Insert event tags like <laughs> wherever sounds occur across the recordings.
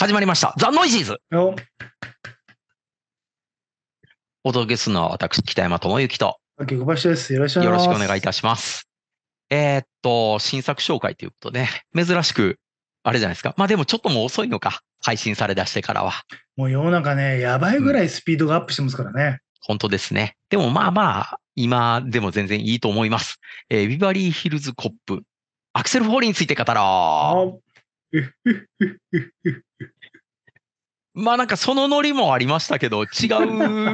始まりました。ザ・ノイジーズよお届けするのは私、北山智之と。秋小です。よろしくお願いろしくお願いいたします。えーっと、新作紹介ということで、珍しく、あれじゃないですか。まあでもちょっともう遅いのか。配信され出してからは。もう世の中ね、やばいぐらいスピードがアップしてますからね。本当ですね。でもまあまあ、今でも全然いいと思います。えービバリーヒルズコップ、アクセル・フォーリーについて語ろう。<laughs> まあなんかそのノリもありましたけど、違う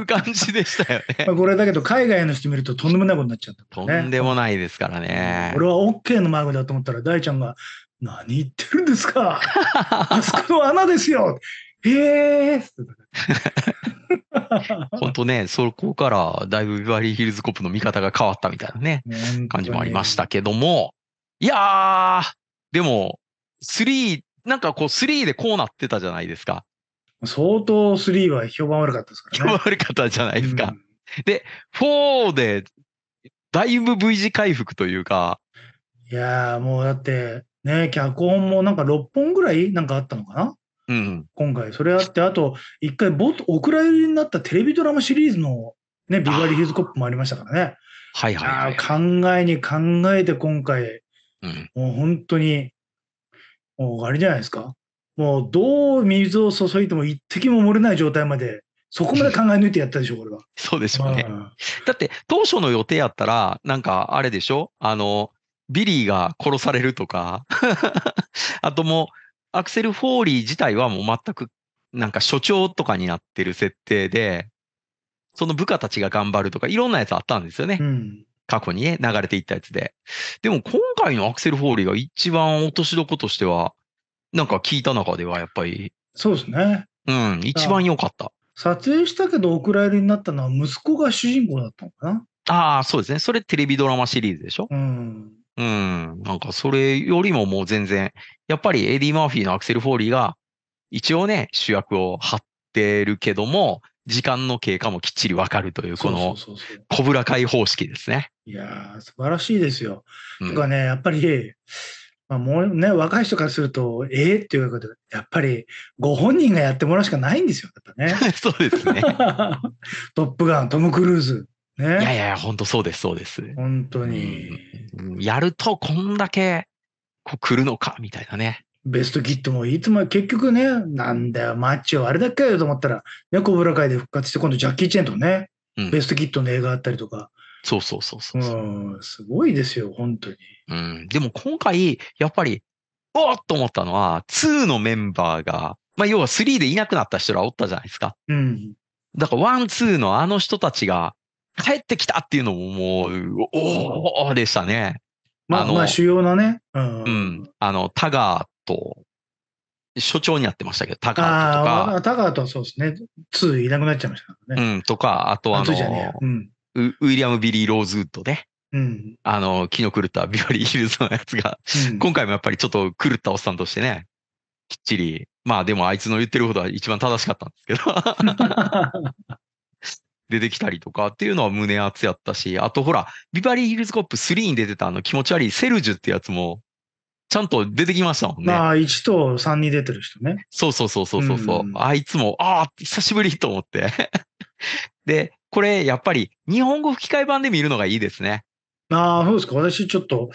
感じでしたよね。<laughs> これだけど、海外の人見るととんでもないことになっちゃった、ね、とんでもないですからね。俺は OK のマークだと思ったら、大ちゃんが、何言ってるんですかあそこの穴ですよええー、本当ね、そこからだいぶビバリーヒルズコップの見方が変わったみたいなね、感じもありましたけども、いやー、でも、3、なんかこう3でこうなってたじゃないですか。相当3は評判悪かったですからね。評判悪かったじゃないですか。うん、で、4で、だいぶ V 字回復というか。いやー、もうだって、ね、脚本もなんか6本ぐらいなんかあったのかなうん、今回、それあって、あと、一回ボ、お蔵入りになったテレビドラマシリーズの、ね、ビバリーヒルズコップもありましたからね。はいはい、はい、考えに考えて今回、うん、もう本当にもうあれじゃないですか。もうどう水を注いでも一滴も漏れない状態まで、そこまで考え抜いてやったでしょ、これは。<laughs> そうでしょうね。だって、当初の予定やったら、なんかあれでしょあの、ビリーが殺されるとか <laughs> あともう、アクセル・フォーリー自体はもう全く、なんか所長とかになってる設定で、その部下たちが頑張るとか、いろんなやつあったんですよね。うん、過去にね、流れていったやつで。でも今回のアクセル・フォーリーが一番落としどことしては、なんか聞いた中ではやっぱり。そうですね。うん、一番良かった。撮影したけどお蔵入りになったのは息子が主人公だったのかなああ、そうですね。それテレビドラマシリーズでしょうん。うん。なんかそれよりももう全然、やっぱりエディ・マーフィーのアクセル・フォーリーが一応ね、主役を張ってるけども、時間の経過もきっちりわかるという、この小ブラ会方式ですね。いや素晴らしいですよ。うん、とかね、やっぱり、まあ、もうね、若い人からすると、ええー、っていうことで、やっぱりご本人がやってもらうしかないんですよ、ね、<laughs> そうですね。<laughs> トップガン、トム・クルーズ。ね、いやいや、本当そうです、そうです。本当に、うん。やるとこんだけこう来るのか、みたいなね。ベストキットもいつも結局ね、なんだよ、マッチをあれだけよと思ったら、ね、コブラ会で復活して、今度ジャッキー・チェンとね、うん、ベストキットの映画あったりとか。そうそうそうそうそう、うん。すごいですよ、本当に。うん。でも今回、やっぱり、おっと思ったのは、2のメンバーが、まあ要は3でいなくなった人らおったじゃないですか。うん。だから1、2のあの人たちが帰ってきたっていうのももう、おおでしたね。まあ、あまあ、主要なね。うん。うん、あの、タガーと、所長にやってましたけど、タカートとか。ああ、タカートはそうですね。2いなくなっちゃいましたからね。うん、とか、あとあの、あうん、ウィリアム・ビリー・ローズウッドで、うん、あの、気の狂ったビバリー・ヒルズのやつが、うん、今回もやっぱりちょっと狂ったおっさんとしてね、きっちり、まあでもあいつの言ってることは一番正しかったんですけど、<laughs> 出てきたりとかっていうのは胸熱やったし、あとほら、ビバリー・ヒルズ・コップ3に出てたあの気持ち悪いセルジュってやつも、ちゃんと出てきましたもんね。まあ、1と3に出てる人ね。そうそうそうそうそう。うん、あ、いつも、ああ、久しぶりと思って。<laughs> で、これ、やっぱり、日本語吹き替え版で見るのがいいですね。ああ、そうですか。私、ちょっと、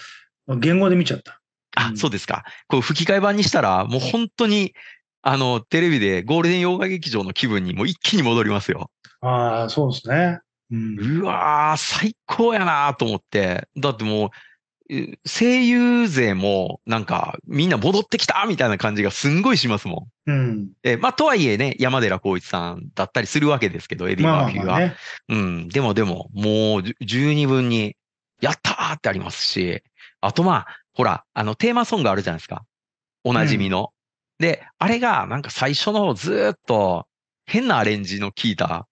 言語で見ちゃった。あ、うん、そうですか。こう、吹き替え版にしたら、もう本当に、あの、テレビでゴールデン洋画劇場の気分にもう一気に戻りますよ。ああ、そうですね。うん、うわー、最高やなと思って。だってもう、声優勢もなんかみんな戻ってきたみたいな感じがすんごいしますもん。うん。え、まあとはいえね、山寺光一さんだったりするわけですけど、エディ・マーフィーは。まあまあね、うん。でもでも、もう十二分に、やったーってありますし、あとまあ、ほら、あのテーマソングあるじゃないですか。おなじみの。うん、で、あれがなんか最初のずーっと変なアレンジの効いた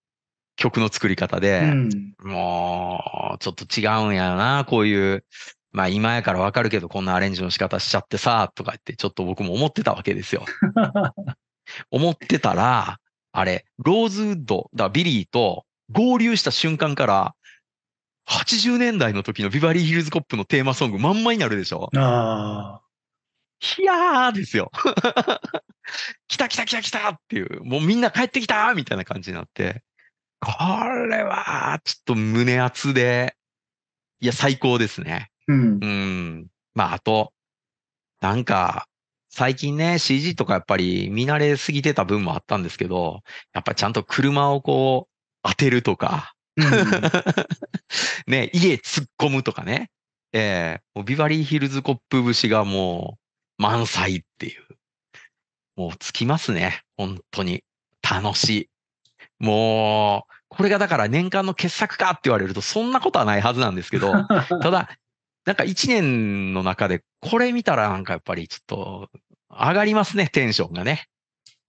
曲の作り方で、うん、もう、ちょっと違うんやな、こういうまあ今やからわかるけどこんなアレンジの仕方しちゃってさ、とか言ってちょっと僕も思ってたわけですよ。<laughs> 思ってたら、あれ、ローズウッド、だビリーと合流した瞬間から、80年代の時のビバリーヒルズコップのテーマソングまんまになるでしょああ。いやーですよ。<laughs> 来た来た来た来たっていう、もうみんな帰ってきたみたいな感じになって、これはちょっと胸熱で、いや、最高ですね。うん。うん。まあ、あと、なんか、最近ね、CG とかやっぱり見慣れすぎてた分もあったんですけど、やっぱちゃんと車をこう、当てるとか、うん、<laughs> ね、家突っ込むとかね、えー、ビバリーヒルズコップ節がもう、満載っていう。もうつきますね。本当に。楽しい。もう、これがだから年間の傑作かって言われるとそんなことはないはずなんですけど、ただなんか一年の中でこれ見たらなんかやっぱりちょっと上がりますね、テンションがね。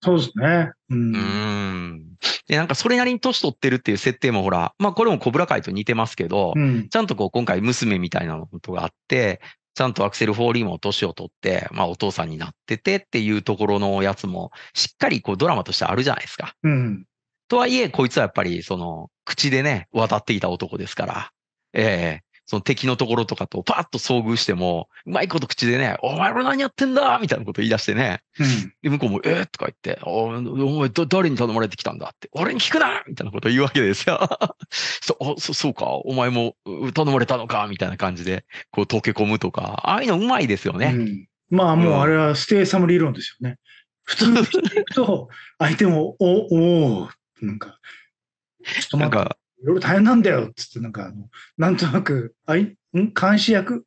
そうですね。うん。うんで、なんかそれなりに年取ってるっていう設定もほら、まあこれもコブラ会と似てますけど、うん、ちゃんとこう今回娘みたいなことがあって、ちゃんとアクセル・フォーリーも年を取って、まあお父さんになっててっていうところのやつも、しっかりこうドラマとしてあるじゃないですか。うん。とはいえ、こいつはやっぱりその、口でね、渡っていた男ですから、ええその敵のところとかとパッと遭遇しても、うまいこと口でね、お前ら何やってんだみたいなこと言い出してね。うん、で、向こうも、えー、とか言って、おお前誰に頼まれてきたんだって、俺に聞くなみたいなこと言うわけですよ。<laughs> そそそうか、お前も頼まれたのかみたいな感じで、こう溶け込むとか、ああいうのうまいですよね。うん、まあもうあれはステイサム理論ですよね。普通に聞くと、相手も、お、おなんか、なんか、いろいろ大変なんだよっつってなんかあのなんとなくあいん監視役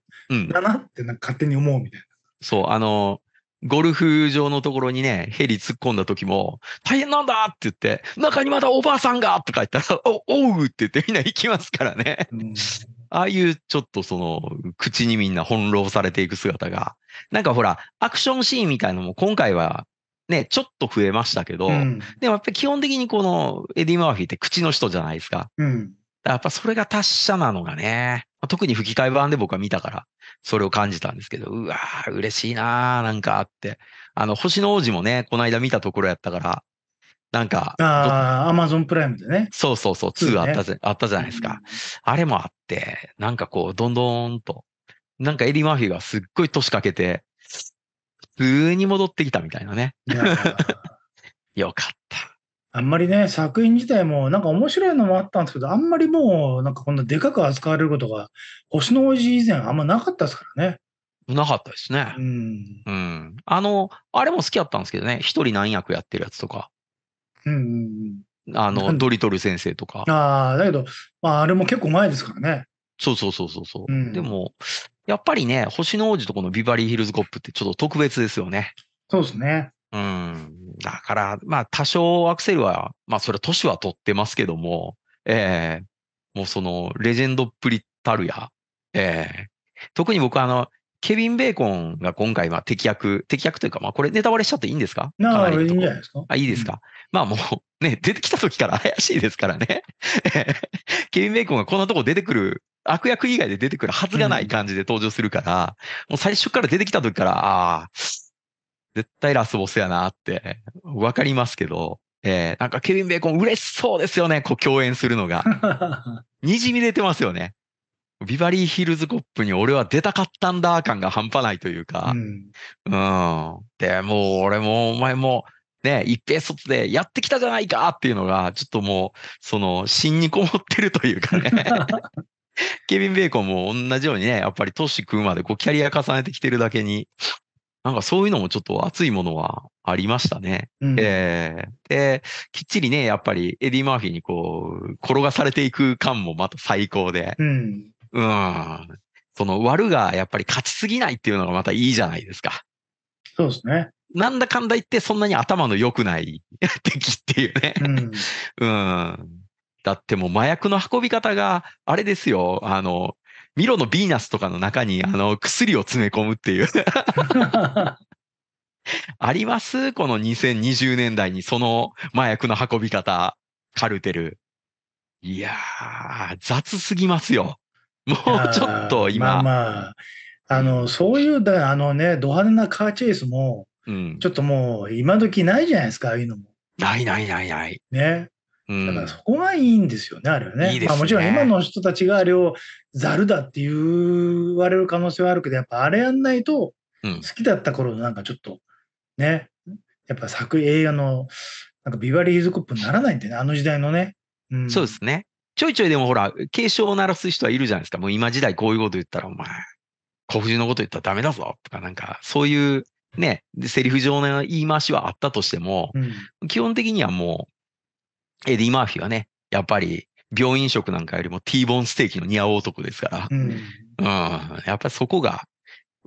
だなってなんか勝手に思うみたいな。そうあのゴルフ場のところにね、ヘリ突っ込んだ時も、大変なんだって言って、中にまたおばあさんがとか言ったら、お、おうって言ってみんな行きますからね。うん、ああいうちょっとその、口にみんな翻弄されていく姿が、なんかほら、アクションシーンみたいのも今回はね、ちょっと増えましたけど、うん、でもやっぱり基本的にこのエディ・マーフィーって口の人じゃないですか。うん、やっぱそれが達者なのがね、特に吹き替え版で僕は見たから、それを感じたんですけど、うわー、嬉しいなー、なんかあって。あの、星の王子もね、この間見たところやったから、なんか。ああ、アマゾンプライムでね。そうそうそう、2あったぜ、ね、あったじゃないですか。あれもあって、なんかこう、どんどんと。なんかエディ・マーフィーがすっごい年かけて、通に戻ってきたみたいなね。<laughs> よかった。あんまりね、作品自体もなんか面白いのもあったんですけど、あんまりもうなんかこんなでかく扱われることが、星の王子以前あんまなかったですからね。なかったですね。うん。うん。あの、あれも好きだったんですけどね、一人何役やってるやつとか。うん、うん。あの、ドリトル先生とか。ああ、だけど、まあ、あれも結構前ですからね。そうそうそうそうう、ん、でも、やっぱりね、星の王子とこのビバリーヒルズコップってちょっと特別ですよね。そうですね。うん。だから、まあ多少アクセルは、まあそれは年は取ってますけども、ええー、もうそのレジェンドっぷりたるや、ええー、特に僕あの、ケビン・ベーコンが今回、まあ、敵役、敵役というか、まあ、これネタバレしちゃっていいんですかあ、いいんじゃないですかあ、いいですか、まあもう、ね、出てきた時から怪しいですからね。<laughs> ケビン・ベーコンがこんなとこ出てくる、悪役以外で出てくるはずがない感じで登場するから、うん、もう最初から出てきた時から、ああ、絶対ラスボスやなって、わかりますけど、えー、なんかケビン・ベーコン嬉しそうですよね、こう共演するのが。<laughs> にじみ出てますよね。ビバリーヒルズコップに俺は出たかったんだ感が半端ないというか。うん。うん、で、もう俺もお前もね、一平卒でやってきたじゃないかっていうのが、ちょっともう、その、芯にこもってるというかね。<laughs> ケビン・ベーコンも同じようにね、やっぱり年食うまでこうキャリア重ねてきてるだけに、なんかそういうのもちょっと熱いものはありましたね。うん、えー、で、きっちりね、やっぱりエディ・マーフィーにこう、転がされていく感もまた最高で。うん。うん。その悪がやっぱり勝ちすぎないっていうのがまたいいじゃないですか。そうですね。なんだかんだ言ってそんなに頭の良くない <laughs> 敵っていうね。うん、うん。だってもう麻薬の運び方が、あれですよ、あの、ミロのヴィーナスとかの中に、あの、薬を詰め込むっていう <laughs> ありますこの2020年代にその麻薬の運び方、カルテル。いやー、雑すぎますよ。もうちょっと今。まあまあ、あの、そういうだ、あのね、ド派手なカーチェイスも、うん、ちょっともう今時ないじゃないですか、ああいうのも。ないないないない。ね。うん、だからそこがいいんですよね、あれはね。いいねまあ、もちろん今の人たちがあれをざるだって言われる可能性はあるけど、やっぱあれやんないと、好きだった頃のなんかちょっとね、やっぱ作映画のなんかビバリーズコップにならないんでね、あの時代のね。うん、そうですね。ちょいちょいでもほら、警鐘を鳴らす人はいるじゃないですか。もう今時代こういうこと言ったら、お前、小藤のこと言ったらダメだぞとか、なんか、そういうね、セリフ上の言い回しはあったとしても、うん、基本的にはもう、エディ・マーフィーはね、やっぱり病院食なんかよりも T ボーンステーキの似合う男ですから、うん、うん、やっぱりそこが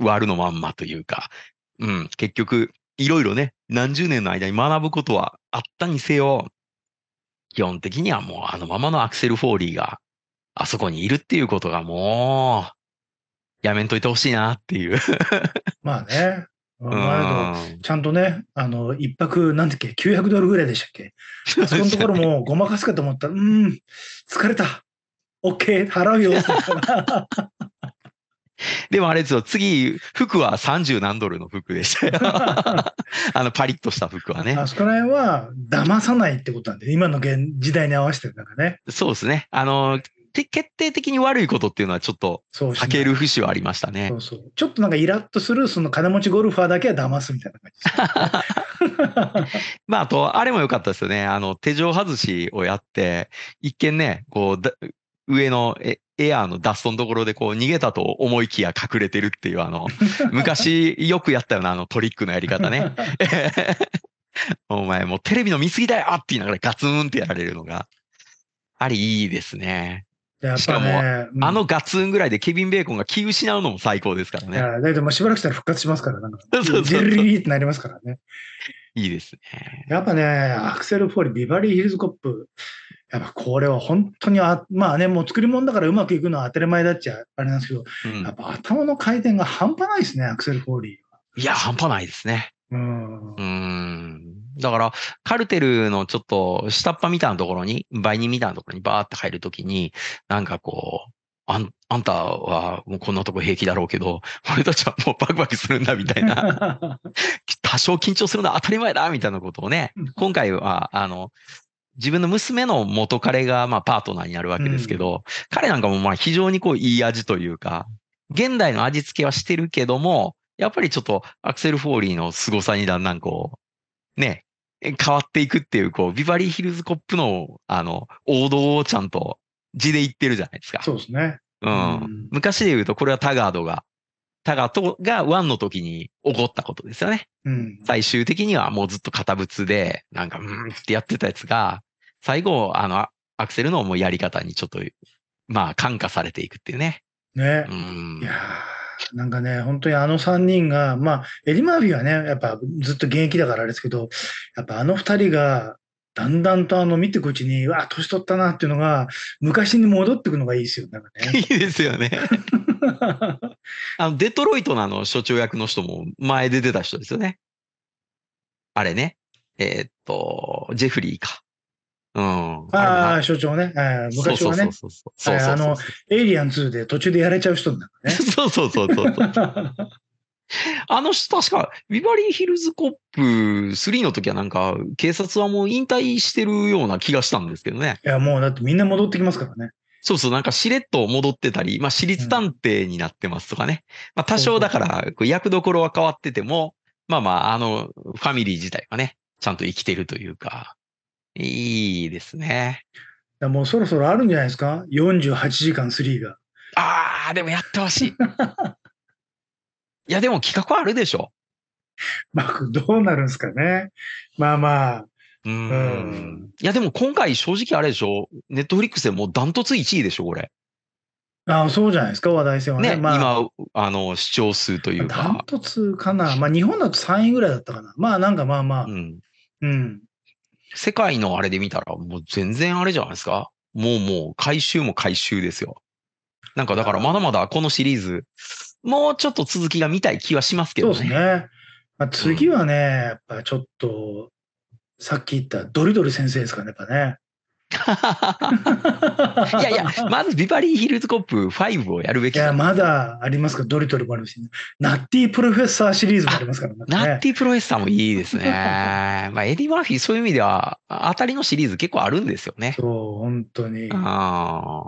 悪のまんまというか、うん、結局、いろいろね、何十年の間に学ぶことはあったにせよ、基本的にはもうあのままのアクセル・フォーリーがあそこにいるっていうことがもう、やめんといてほしいなっていう <laughs> まあね。ちゃんとね、あの、一泊、なんだっけ、900ドルぐらいでしたっけ。<laughs> そこのところもごまかすかと思ったら、うん、疲れた。OK、払うよ。<laughs> でもあれですよ、次、服は30何ドルの服でしたよ。<laughs> あの、パリッとした服はね。あそこら辺は、騙さないってことなんで、今の現時代に合わせてるからね。そうですね。あの、決定的に悪いことっていうのはちょっと避ける節はありましたね。そうそうちょっとなんかイラッとするその金持ちゴルファーだけは騙すみたいな感じです、ね。<laughs> まああとあれも良かったですよね。あの手錠外しをやって一見ねこう上のエアーのダストのところでこう逃げたと思いきや隠れてるっていうあの <laughs> 昔よくやったようなあのトリックのやり方ね。<laughs> お前もうテレビの見過ぎだよって言いながらガツンってやられるのが。ありいいですね。やっぱね、あのガツンぐらいでケビン・ベーコンが気失うのも最高ですからね。いん、だけど、しばらくしたら復活しますから、なんか、ジェルリーってなりますからね。いいですね。やっぱね、アクセル・フォーリ、ビバリー・ヒルズ・コップ、やっぱこれは本当にあ、まあね、もう作り物だからうまくいくのは当たり前だっちゃあれなんですけど、うん、やっぱ頭の回転が半端ないですね、アクセル・フォーリーは。いや、半端ないですね。うん。うんだから、カルテルのちょっと下っ端みたいなところに、売人みたいなところにバーって入るときに、なんかこう、あんあんたはもうこんなとこ平気だろうけど、<laughs> 俺たちはもうバクバクするんだみたいな、<laughs> 多少緊張するのは当たり前だみたいなことをね、今回は、あの、自分の娘の元彼がまあパートナーになるわけですけど、うん、彼なんかもまあ非常にこういい味というか、現代の味付けはしてるけども、やっぱりちょっとアクセル・フォーリーの凄さにだんだんこう、ね、変わっていくっていう、こう、ビバリーヒルズコップの、あの、王道をちゃんと字で言ってるじゃないですか。そうですね。うん。うん、昔で言うと、これはタガードが、タガードがワンの時に起こったことですよね。うん。最終的にはもうずっと堅物で、なんか、うんってやってたやつが、最後、あの、アクセルのもうやり方にちょっと、まあ、感化されていくっていうね。ね。うん。いやーなんかね、本当にあの3人が、まあ、エディ・マーフィーはね、やっぱずっと現役だからあれですけど、やっぱあの2人が、だんだんとあの見ていくうちに、うわ、年取ったなっていうのが、昔に戻っていくのがいいですよ、なんかね。<laughs> いいですよね。<laughs> あのデトロイトのあの所長役の人も前で出た人ですよね。あれね。えー、っと、ジェフリーか。うん、ああ、所長ね。昔はね。あの、エイリアン2で途中でやれちゃう人なだね。そうそうそうそう。あの人、確か、ビバリーヒルズコップ3の時はなんか、警察はもう引退してるような気がしたんですけどね。いや、もうだってみんな戻ってきますからね。そうそう、なんかしれっと戻ってたり、まあ、私立探偵になってますとかね。うん、まあ、多少だから、役どころは変わってても、まあまあ、あの、ファミリー自体がね、ちゃんと生きてるというか、いいですね。もうそろそろあるんじゃないですか ?48 時間3が。ああ、でもやってほしい。いや、でも企画あるでしょ。まあ、どうなるんですかね。まあまあ。うんうんいや、でも今回正直あれでしょネットフリックスでもうダントツ1位でしょこれ。ああ、そうじゃないですか話題性はね。ねまあ、今、あの、視聴数というか。ダントツかな。まあ日本だと3位ぐらいだったかな。まあなんかまあまあ。うん、うん世界のあれで見たら、もう全然あれじゃないですか。もうもう、回収も回収ですよ。なんかだからまだまだこのシリーズ、もうちょっと続きが見たい気はしますけどね。そうですね。まあ、次はね、やっぱちょっと、さっき言ったドリドリ先生ですかね、やっぱね。<laughs> いやいや、まずビバリーヒルズコップ5をやるべき。いや、まだありますかドリトルもあるし、ね、ナッティプロフェッサーシリーズもありますからね。<laughs> ナッティプロフェッサーもいいですね。<laughs> まあ、エディ・マーフィー、そういう意味では、当たりのシリーズ結構あるんですよね。そう、本当に。あ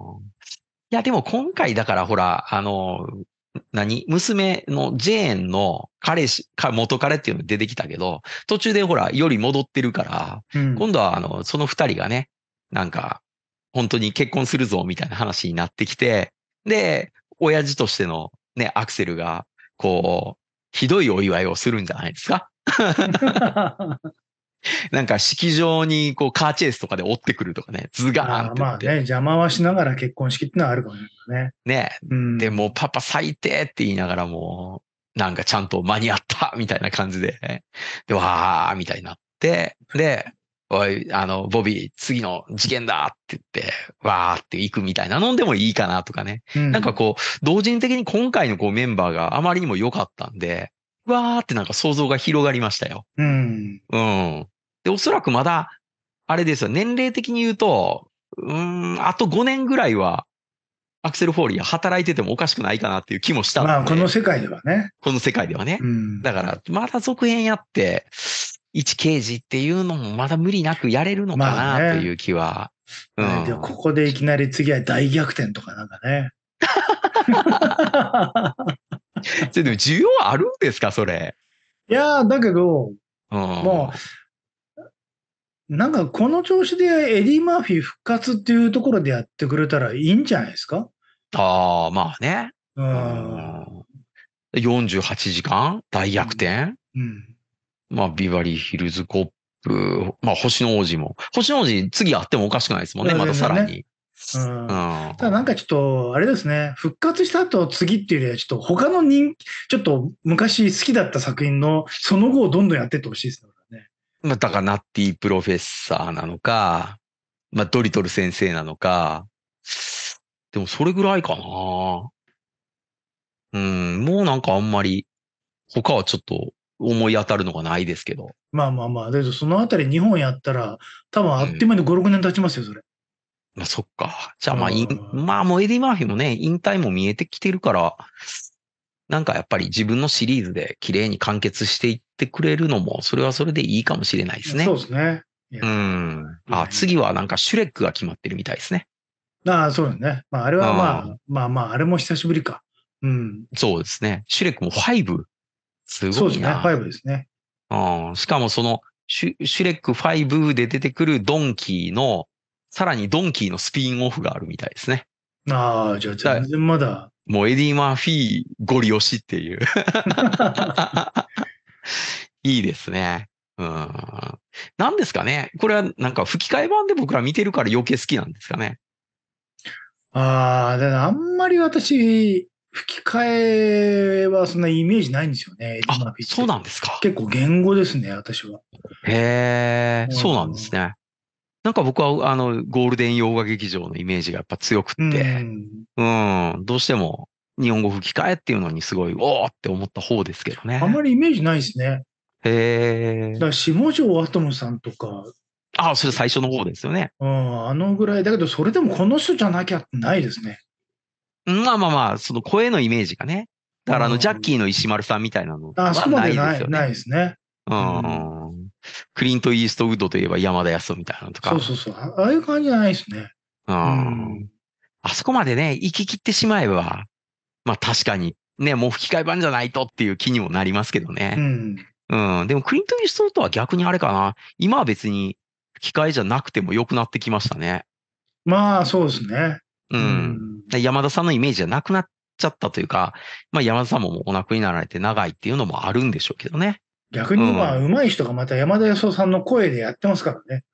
いや、でも今回だからほら、あの、何娘のジェーンの彼氏、か元彼っていうの出てきたけど、途中でほら、より戻ってるから、うん、今度はあの、その二人がね、なんか、本当に結婚するぞみたいな話になってきて、で、親父としてのね、アクセルが、こう、ひどいお祝いをするんじゃないですか <laughs> なんか式場にこうカーチェイスとかで追ってくるとかね、ズガーンってって。まあね、邪魔はしながら結婚式ってのはあるかもね。ね、うん、で、もパパ最低って言いながらも、なんかちゃんと間に合ったみたいな感じで、で、わーみたいになって、で、おい、あの、ボビー、次の事件だって言って、わーって行くみたいなのでもいいかなとかね。うん、なんかこう、同時的に今回のこうメンバーがあまりにも良かったんで、わーってなんか想像が広がりましたよ。うん。うん。で、おそらくまだ、あれですよ、年齢的に言うと、うん、あと5年ぐらいは、アクセル・フォーリー働いててもおかしくないかなっていう気もしたまあ、この世界ではね。この世界ではね。うん、だから、まだ続編やって、一刑事っていうのもまだ無理なくやれるのかなという気は。まあね、うん、でここでいきなり次は大逆転とかなんかね。<laughs> でも需要あるんですか、それ。いやだけど、うん、もう、なんかこの調子でエディ・マーフィー復活っていうところでやってくれたらいいんじゃないですかああ、まあね。うん。48時間大逆転、うん、うんまあ、ビバリーヒルズコップ、まあ、星の王子も。星の王子、次あってもおかしくないですもんね、またさらに。うん、うん、ただなんかちょっと、あれですね、復活した後次っていうよりは、ちょっと他の人気、ちょっと昔好きだった作品のその後をどんどんやってってほしいですね。まあ、だからナッティプロフェッサーなのか、まあ、ドリトル先生なのか、でもそれぐらいかな。うん、もうなんかあんまり、他はちょっと思い当たるのがないですけど。まあまあまあ、だけどそのあたり日本やったら、多分あっという間に5、うん、6年経ちますよ、それ。まあそっか。じゃあまあ、あまあもうエディ・マーフィーもね、引退も見えてきてるから、なんかやっぱり自分のシリーズで綺麗に完結していってくれるのも、それはそれでいいかもしれないですね。そうですね。うん。あ、次はなんかシュレックが決まってるみたいですね。ああ、そうですね。まああれはまあ、あまあまあ、あれも久しぶりか。うん。そうですね。シュレックも5すごいな。そうですね。5ですね。うん。しかもそのシュ、シュレック5で出てくるドンキーの、さらにドンキーのスピンオフがあるみたいですね。ああ、じゃあ全然まだ。もうエディ・マーフィーゴリ押しっていう <laughs> いいですね。うん。なんですかねこれはなんか吹き替え版で僕ら見てるから余計好きなんですかねああ、だからあんまり私、吹き替えはそんなイメージないんですよね。あ、そうなんですか。結構言語ですね、私は。へえ、そうなんですね。なんか僕は、あの、ゴールデン洋画劇場のイメージがやっぱ強くって、うん、うん、どうしても日本語吹き替えっていうのにすごい、おおって思った方ですけどね。あんまりイメージないですね。へえ。だから、下條アトムさんとか。ああ、それ最初の方ですよね。うん、あのぐらい。だけど、それでもこの人じゃなきゃないですね。まあまあまあ、その声のイメージがね。だからあの、ジャッキーの石丸さんみたいなのはないですよね。ないですね。うん。クリント・イーストウッドといえば山田康夫みたいなのとか。そうそうそう。ああいう感じじゃないですね。うん。あそこまでね、行き切ってしまえば、まあ確かに、ね、もう吹き替え版じゃないとっていう気にもなりますけどね。うん。うん。でもクリント・イーストウッドは逆にあれかな。今は別に吹き替えじゃなくても良くなってきましたね。まあそうですね。うん、うん山田さんのイメージじゃなくなっちゃったというか、まあ山田さんもお亡くになられて長いっていうのもあるんでしょうけどね。逆にまあ、上手い人がまた山田康夫さんの声でやってますからね。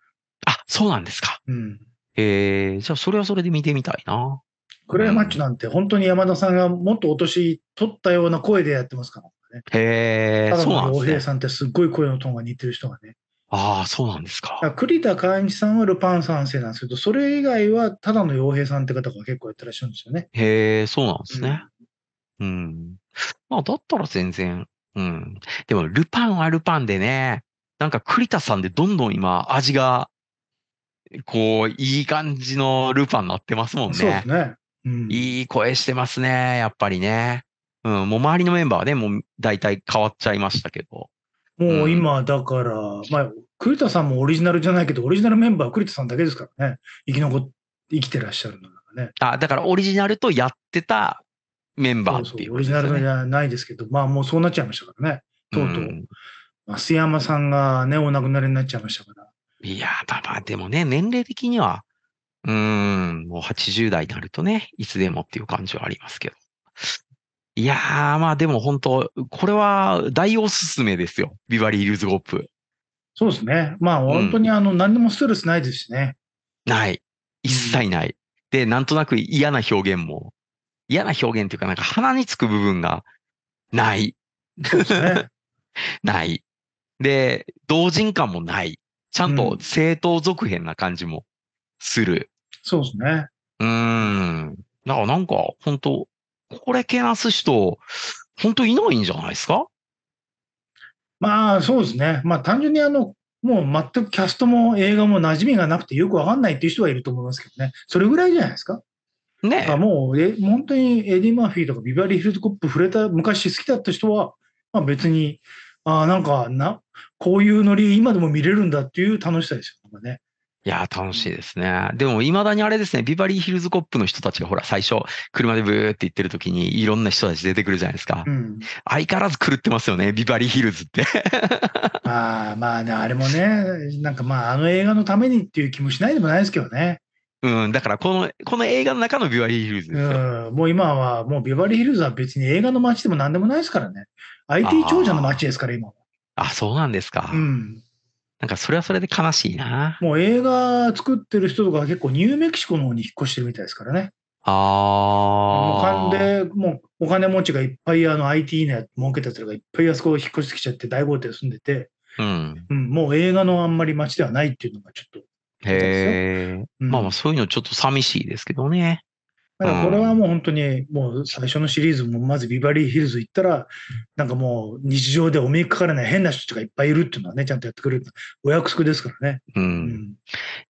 あ、そうなんですか。うん。えー、じゃあそれはそれで見てみたいな。クライマッチなんて本当に山田さんがもっとお年取ったような声でやってますからね。へえ、そうなんですね。平さんってすっごい声のトーンが似てる人がね。ああ、そうなんですか。栗田寛一さんはルパン三世なんですけど、それ以外はただの洋平さんって方が結構やってらっしゃるんですよね。へえ、そうなんですね。うん、うん。まあ、だったら全然、うん。でも、ルパンはルパンでね、なんか栗田さんでどんどん今、味が、こう、いい感じのルパンになってますもんね。そうですね。うん、いい声してますね、やっぱりね。うん、もう周りのメンバーはね、もう大体変わっちゃいましたけど。もう今、だから、うん、まあ、栗田さんもオリジナルじゃないけど、オリジナルメンバーは栗田さんだけですからね。生き残っ、生きてらっしゃるのね。あ、だからオリジナルとやってたメンバーっていう、ね、オリジナルじゃないですけど、まあもうそうなっちゃいましたからね。とうとう。増山さんがね、お亡くなりになっちゃいましたから。いやー、まあでもね、年齢的には、うん、もう80代になるとね、いつでもっていう感じはありますけど。いやー、まあでも本当、これは大おすすめですよ。ビバリー・ルズ・ゴップ。そうですね。まあ、本当にあの、何にもストレスないですしね。ない。一切ない。で、なんとなく嫌な表現も、嫌な表現というか、なんか鼻につく部分がない。そうですね。<laughs> ない。で、同人感もない。ちゃんと正当続編な感じもする。そうですね。うん。だからなんか、本当これけなす人、本当いないんじゃないですかまあそうですね、まあ、単純にあのもう全くキャストも映画も馴染みがなくてよくわかんないっていう人はいると思いますけどね、それぐらいじゃないですか。ね、もうえ本当にエディ・マーフィーとかビバリー・ヒルズコップ触れた昔好きだった人は、まあ、別にあなんかなこういうノリ今でも見れるんだっていう楽しさですよね。いや楽しいですね。でも、未だにあれですね、ビバリーヒルズコップの人たちがほら、最初、車でブーって行ってる時に、いろんな人たち出てくるじゃないですか。うん、相変わらず狂ってますよね、ビバリーヒルズって。<laughs> まあまあね、あれもね、なんかまあ、あの映画のためにっていう気もしないでもないですけどね。うん、だからこの、この映画の中のビバリーヒルズですよ。うん、もう今は、もうビバリーヒルズは別に映画の街でも何でもないですからね。IT 長者の街ですから、今ああ、そうなんですか。うん。なんかそれはそれで悲しいな。もう映画作ってる人とか結構ニューメキシコの方に引っ越してるみたいですからね。ああ。で、もうお金持ちがいっぱいあの IT の儲けたやつらがいっぱいあそこ引っ越してきちゃって大豪邸住んでて、うん、うん、もう映画のあんまり街ではないっていうのがちょっと。へえ、うん、まあまあそういうのちょっと寂しいですけどね。だからこれはもう本当に、もう最初のシリーズも、まずビバリーヒルズ行ったら、なんかもう日常でお目にかからない変な人がいっぱいいるっていうのはね、ちゃんとやってくれるお約束ですからね。うん。うん、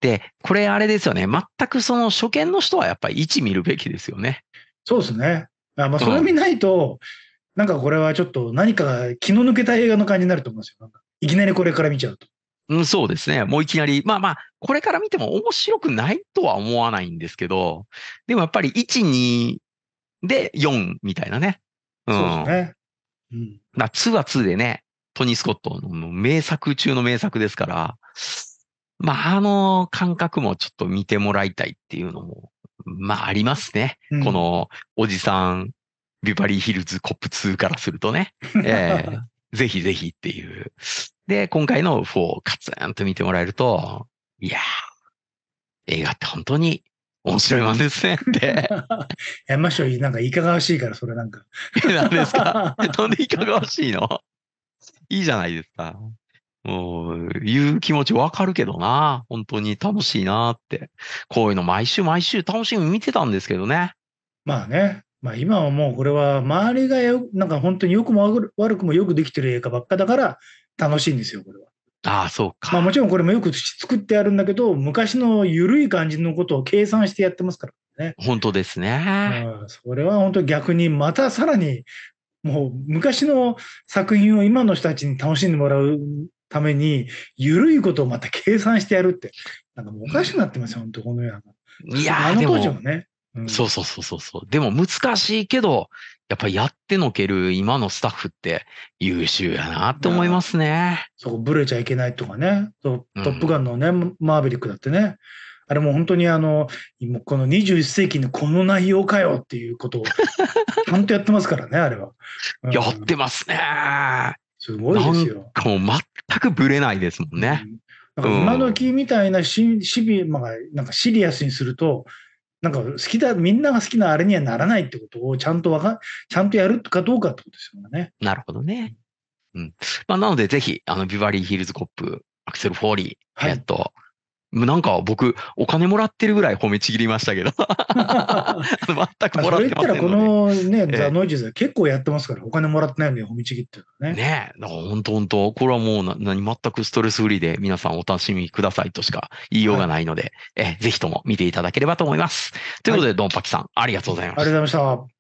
で、これあれですよね。全くその初見の人はやっぱり位置見るべきですよね。そうですね。あまあ、それを見ないと、なんかこれはちょっと何か気の抜けた映画の感じになると思うんですよ。いきなりこれから見ちゃうと。うん、そうですね。もういきなり、まあまあ、これから見ても面白くないとは思わないんですけど、でもやっぱり1、2で4みたいなね。うん。そうですね。まあ、2は2でね、トニー・スコットの名作中の名作ですから、まあ、あの感覚もちょっと見てもらいたいっていうのも、まあ、ありますね。うん、この、おじさん、ビバリーヒルズコップ2からするとね。<laughs> えー、ぜひぜひっていう。で、今回の UFO をカツンと見てもらえると、いやー、映画って本当に面白いもんですねって。<laughs> やましょう、なんかいかがわしいから、それなんか。え、なんですかな <laughs> んでいかがわしいのいいじゃないですか。もう、いう気持ちわかるけどな。本当に楽しいなって。こういうの毎週毎週楽しみに見てたんですけどね。まあね。まあ今はもうこれは周りがよ、なんか本当によくも悪くもよくできてる映画ばっかだから、楽しいんですよ、これは。ああ、そうか。まあもちろんこれもよく作ってあるんだけど、昔の緩い感じのことを計算してやってますからね。本当ですね。それは本当逆に、またさらに、もう昔の作品を今の人たちに楽しんでもらうために、緩いことをまた計算してやるって、なんかもうおかしくなってますよ、本当この世うな。いやあの当時もね。うん、そうそうそうそうそう。でも難しいけど、やっぱりやってのける今のスタッフって優秀やなって思いますね。そこブレちゃいけないとかね。トップガンのね、うん、マーヴェリックだってね。あれも本当にあの、この21世紀のこの内容かよっていうことを、<laughs> ちゃんとやってますからね、あれは。うん、やってますね。すごいですよ。もう全くぶれないですもんね。うん、なんか今時みたいなシシビ、まあ、なんかシリアスにすると、なんか好きだ、みんなが好きなあれにはならないってことをちゃんとわか、ちゃんとやるかどうかってことですよね。なるほどね。うん。まあ、なのでぜひ、あの、ビバリーヒルズコップ、アクセル・フォーリー、はい、えっと、なんか僕、お金もらってるぐらい褒めちぎりましたけど。<laughs> 全くもらってませんので。それ言ったらこのね、ザ・ノイジーズ結構やってますから、お金もらってないのに褒めちぎってるね。ねえ。だから本当本当、これはもうな何全くストレスフリーで皆さんお楽しみくださいとしか言いようがないので、はい、えぜひとも見ていただければと思います。ということで、はい、ドンパキさん、ありがとうございました。ありがとうございました。